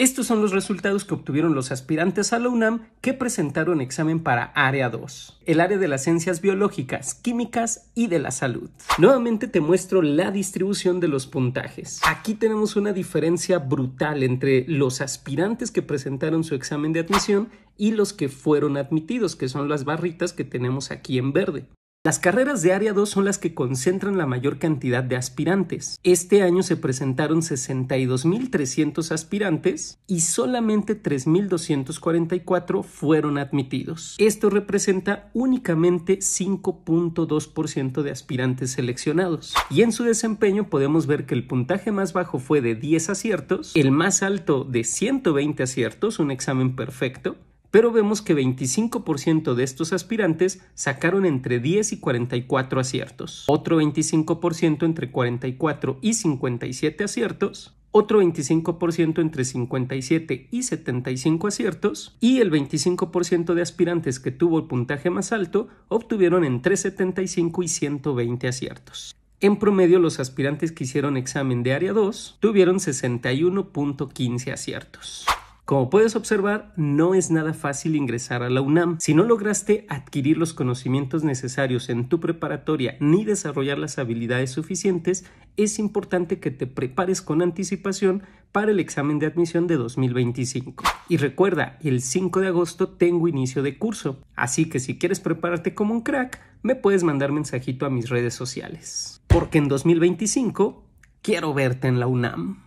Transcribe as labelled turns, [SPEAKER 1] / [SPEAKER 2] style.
[SPEAKER 1] Estos son los resultados que obtuvieron los aspirantes a la UNAM que presentaron examen para Área 2, el área de las ciencias biológicas, químicas y de la salud. Nuevamente te muestro la distribución de los puntajes. Aquí tenemos una diferencia brutal entre los aspirantes que presentaron su examen de admisión y los que fueron admitidos, que son las barritas que tenemos aquí en verde. Las carreras de Área 2 son las que concentran la mayor cantidad de aspirantes. Este año se presentaron 62.300 aspirantes y solamente 3.244 fueron admitidos. Esto representa únicamente 5.2% de aspirantes seleccionados. Y en su desempeño podemos ver que el puntaje más bajo fue de 10 aciertos, el más alto de 120 aciertos, un examen perfecto, pero vemos que 25% de estos aspirantes sacaron entre 10 y 44 aciertos, otro 25% entre 44 y 57 aciertos, otro 25% entre 57 y 75 aciertos y el 25% de aspirantes que tuvo el puntaje más alto obtuvieron entre 75 y 120 aciertos. En promedio, los aspirantes que hicieron examen de área 2 tuvieron 61.15 aciertos. Como puedes observar, no es nada fácil ingresar a la UNAM. Si no lograste adquirir los conocimientos necesarios en tu preparatoria ni desarrollar las habilidades suficientes, es importante que te prepares con anticipación para el examen de admisión de 2025. Y recuerda, el 5 de agosto tengo inicio de curso, así que si quieres prepararte como un crack, me puedes mandar mensajito a mis redes sociales. Porque en 2025 quiero verte en la UNAM.